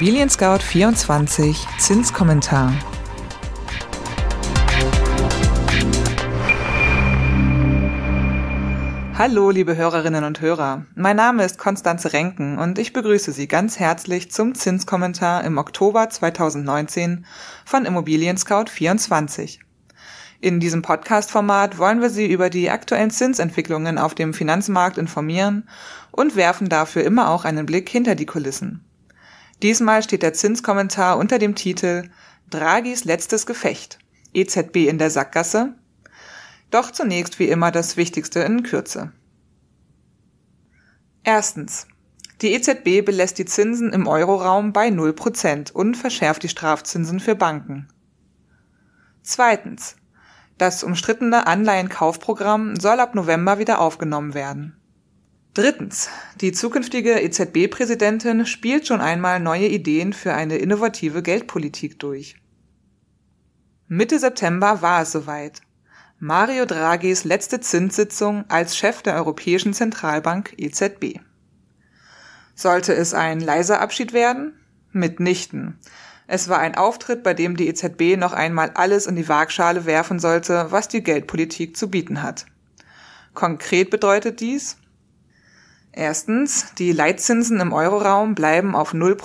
Immobilien Scout 24 Zinskommentar. Hallo, liebe Hörerinnen und Hörer. Mein Name ist Konstanze Renken und ich begrüße Sie ganz herzlich zum Zinskommentar im Oktober 2019 von Immobilien Scout 24. In diesem Podcast-Format wollen wir Sie über die aktuellen Zinsentwicklungen auf dem Finanzmarkt informieren und werfen dafür immer auch einen Blick hinter die Kulissen. Diesmal steht der Zinskommentar unter dem Titel Draghis letztes Gefecht. EZB in der Sackgasse. Doch zunächst wie immer das Wichtigste in Kürze. Erstens. Die EZB belässt die Zinsen im Euroraum bei 0% und verschärft die Strafzinsen für Banken. Zweitens. Das umstrittene Anleihenkaufprogramm soll ab November wieder aufgenommen werden. Drittens. Die zukünftige EZB-Präsidentin spielt schon einmal neue Ideen für eine innovative Geldpolitik durch. Mitte September war es soweit. Mario Draghis letzte Zinssitzung als Chef der Europäischen Zentralbank EZB. Sollte es ein leiser Abschied werden? Mitnichten. Es war ein Auftritt, bei dem die EZB noch einmal alles in die Waagschale werfen sollte, was die Geldpolitik zu bieten hat. Konkret bedeutet dies, Erstens, die Leitzinsen im Euroraum bleiben auf 0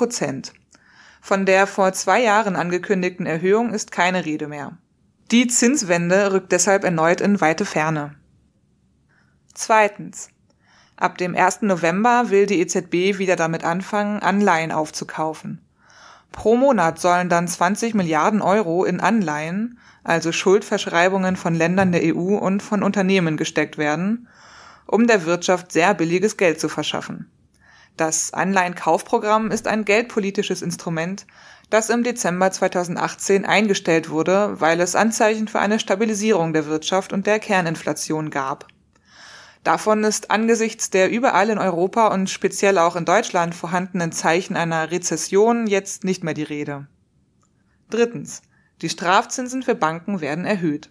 Von der vor zwei Jahren angekündigten Erhöhung ist keine Rede mehr. Die Zinswende rückt deshalb erneut in weite Ferne. Zweitens. Ab dem 1. November will die EZB wieder damit anfangen, Anleihen aufzukaufen. Pro Monat sollen dann 20 Milliarden Euro in Anleihen, also Schuldverschreibungen von Ländern der EU und von Unternehmen gesteckt werden, um der Wirtschaft sehr billiges Geld zu verschaffen. Das Anleihenkaufprogramm ist ein geldpolitisches Instrument, das im Dezember 2018 eingestellt wurde, weil es Anzeichen für eine Stabilisierung der Wirtschaft und der Kerninflation gab. Davon ist angesichts der überall in Europa und speziell auch in Deutschland vorhandenen Zeichen einer Rezession jetzt nicht mehr die Rede. Drittens. Die Strafzinsen für Banken werden erhöht.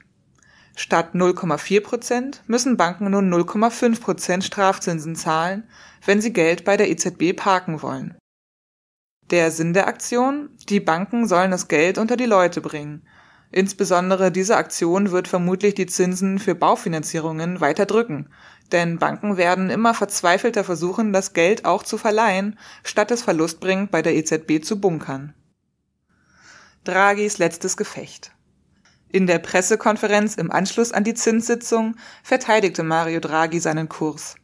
Statt 0,4 Prozent müssen Banken nun 0,5 Prozent Strafzinsen zahlen, wenn sie Geld bei der EZB parken wollen. Der Sinn der Aktion? Die Banken sollen das Geld unter die Leute bringen. Insbesondere diese Aktion wird vermutlich die Zinsen für Baufinanzierungen weiter drücken, denn Banken werden immer verzweifelter versuchen, das Geld auch zu verleihen, statt es verlustbringend bei der EZB zu bunkern. Draghis letztes Gefecht. In der Pressekonferenz im Anschluss an die Zinssitzung verteidigte Mario Draghi seinen Kurs.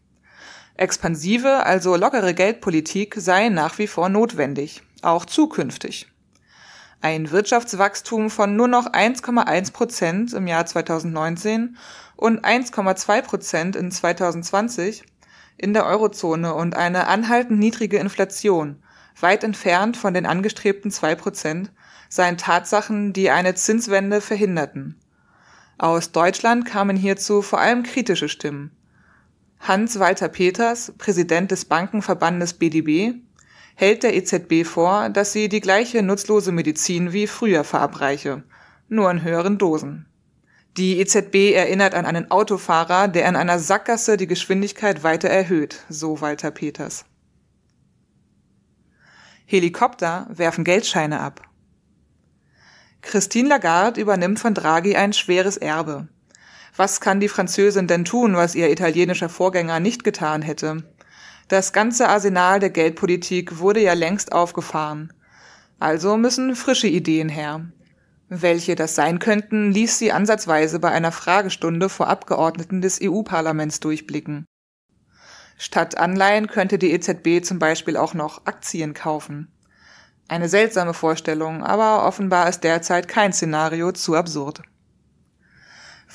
Expansive, also lockere Geldpolitik sei nach wie vor notwendig, auch zukünftig. Ein Wirtschaftswachstum von nur noch 1,1 Prozent im Jahr 2019 und 1,2 Prozent in 2020 in der Eurozone und eine anhaltend niedrige Inflation weit entfernt von den angestrebten zwei Prozent, seien Tatsachen, die eine Zinswende verhinderten. Aus Deutschland kamen hierzu vor allem kritische Stimmen. Hans-Walter Peters, Präsident des Bankenverbandes BDB, hält der EZB vor, dass sie die gleiche nutzlose Medizin wie früher verabreiche, nur in höheren Dosen. Die EZB erinnert an einen Autofahrer, der in einer Sackgasse die Geschwindigkeit weiter erhöht, so Walter Peters. Helikopter werfen Geldscheine ab. Christine Lagarde übernimmt von Draghi ein schweres Erbe. Was kann die Französin denn tun, was ihr italienischer Vorgänger nicht getan hätte? Das ganze Arsenal der Geldpolitik wurde ja längst aufgefahren. Also müssen frische Ideen her. Welche das sein könnten, ließ sie ansatzweise bei einer Fragestunde vor Abgeordneten des EU-Parlaments durchblicken. Statt Anleihen könnte die EZB zum Beispiel auch noch Aktien kaufen. Eine seltsame Vorstellung, aber offenbar ist derzeit kein Szenario zu absurd.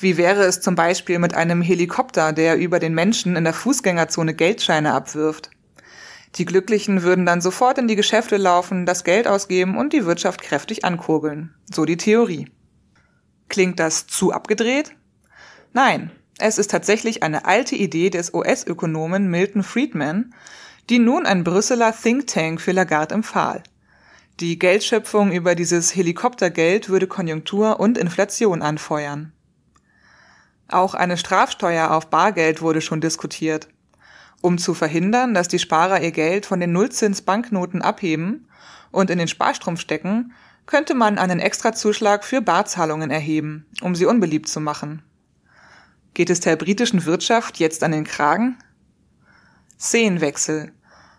Wie wäre es zum Beispiel mit einem Helikopter, der über den Menschen in der Fußgängerzone Geldscheine abwirft? Die Glücklichen würden dann sofort in die Geschäfte laufen, das Geld ausgeben und die Wirtschaft kräftig ankurbeln. So die Theorie. Klingt das zu abgedreht? Nein, es ist tatsächlich eine alte Idee des US-Ökonomen Milton Friedman, die nun ein Brüsseler Think Tank für Lagarde empfahl. Die Geldschöpfung über dieses Helikoptergeld würde Konjunktur und Inflation anfeuern. Auch eine Strafsteuer auf Bargeld wurde schon diskutiert. Um zu verhindern, dass die Sparer ihr Geld von den Nullzins-Banknoten abheben und in den Sparstrom stecken, könnte man einen Extrazuschlag für Barzahlungen erheben, um sie unbeliebt zu machen. Geht es der britischen Wirtschaft jetzt an den Kragen? Szenenwechsel.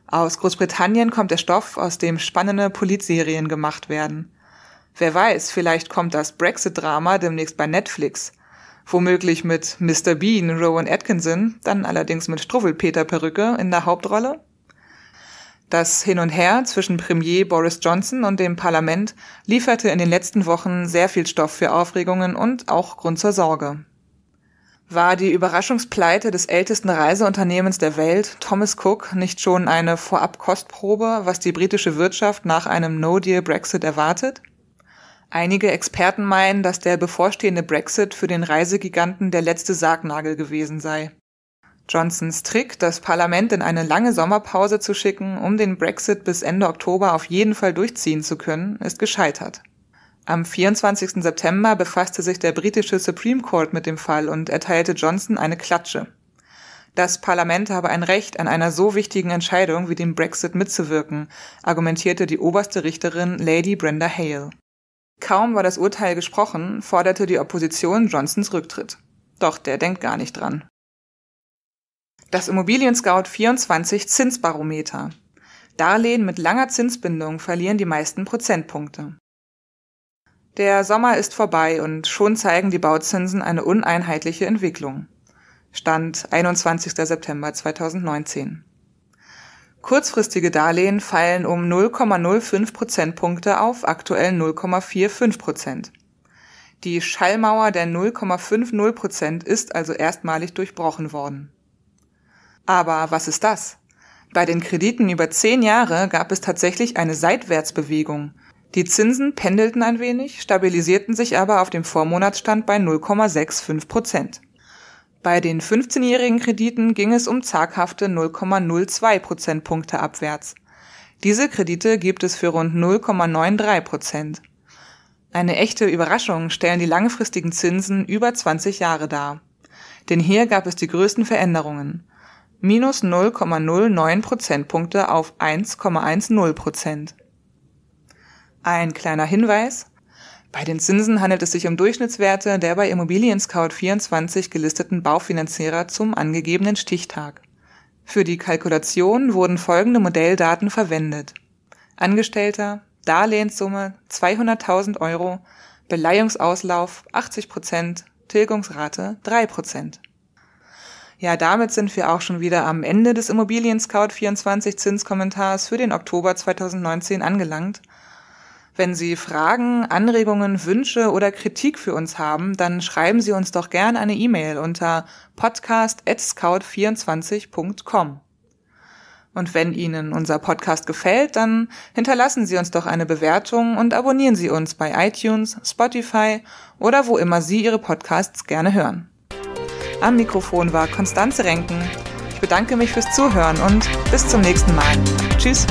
Aus Großbritannien kommt der Stoff, aus dem spannende Politserien gemacht werden. Wer weiß, vielleicht kommt das Brexit-Drama demnächst bei Netflix. Womöglich mit Mr. Bean, Rowan Atkinson, dann allerdings mit struffelpeter perücke in der Hauptrolle. Das Hin und Her zwischen Premier Boris Johnson und dem Parlament lieferte in den letzten Wochen sehr viel Stoff für Aufregungen und auch Grund zur Sorge. War die Überraschungspleite des ältesten Reiseunternehmens der Welt, Thomas Cook, nicht schon eine Vorabkostprobe, was die britische Wirtschaft nach einem No-Deal-Brexit erwartet? Einige Experten meinen, dass der bevorstehende Brexit für den Reisegiganten der letzte Sargnagel gewesen sei. Johnsons Trick, das Parlament in eine lange Sommerpause zu schicken, um den Brexit bis Ende Oktober auf jeden Fall durchziehen zu können, ist gescheitert. Am 24. September befasste sich der britische Supreme Court mit dem Fall und erteilte Johnson eine Klatsche. Das Parlament habe ein Recht, an einer so wichtigen Entscheidung wie dem Brexit mitzuwirken, argumentierte die oberste Richterin Lady Brenda Hale. Kaum war das Urteil gesprochen, forderte die Opposition Johnsons Rücktritt. Doch der denkt gar nicht dran. Das Immobilien Scout 24 Zinsbarometer. Darlehen mit langer Zinsbindung verlieren die meisten Prozentpunkte. Der Sommer ist vorbei und schon zeigen die Bauzinsen eine uneinheitliche Entwicklung. Stand 21. September 2019. Kurzfristige Darlehen fallen um 0,05 Prozentpunkte auf aktuell 0,45 Prozent. Die Schallmauer der 0,50 Prozent ist also erstmalig durchbrochen worden. Aber was ist das? Bei den Krediten über zehn Jahre gab es tatsächlich eine Seitwärtsbewegung – die Zinsen pendelten ein wenig, stabilisierten sich aber auf dem Vormonatsstand bei 0,65 Prozent. Bei den 15-jährigen Krediten ging es um zaghafte 0,02 Prozentpunkte abwärts. Diese Kredite gibt es für rund 0,93 Prozent. Eine echte Überraschung stellen die langfristigen Zinsen über 20 Jahre dar. Denn hier gab es die größten Veränderungen. Minus 0,09 Prozentpunkte auf 1,10 Prozent. Ein kleiner Hinweis. Bei den Zinsen handelt es sich um Durchschnittswerte der bei Immobilien Scout 24 gelisteten Baufinanzierer zum angegebenen Stichtag. Für die Kalkulation wurden folgende Modelldaten verwendet. Angestellter, Darlehenssumme 200.000 Euro, Beleihungsauslauf 80 Tilgungsrate 3 Ja, damit sind wir auch schon wieder am Ende des Immobilien Scout 24 Zinskommentars für den Oktober 2019 angelangt. Wenn Sie Fragen, Anregungen, Wünsche oder Kritik für uns haben, dann schreiben Sie uns doch gerne eine E-Mail unter podcast@scout24.com. Und wenn Ihnen unser Podcast gefällt, dann hinterlassen Sie uns doch eine Bewertung und abonnieren Sie uns bei iTunes, Spotify oder wo immer Sie Ihre Podcasts gerne hören. Am Mikrofon war Konstanze Renken. Ich bedanke mich fürs Zuhören und bis zum nächsten Mal. Tschüss.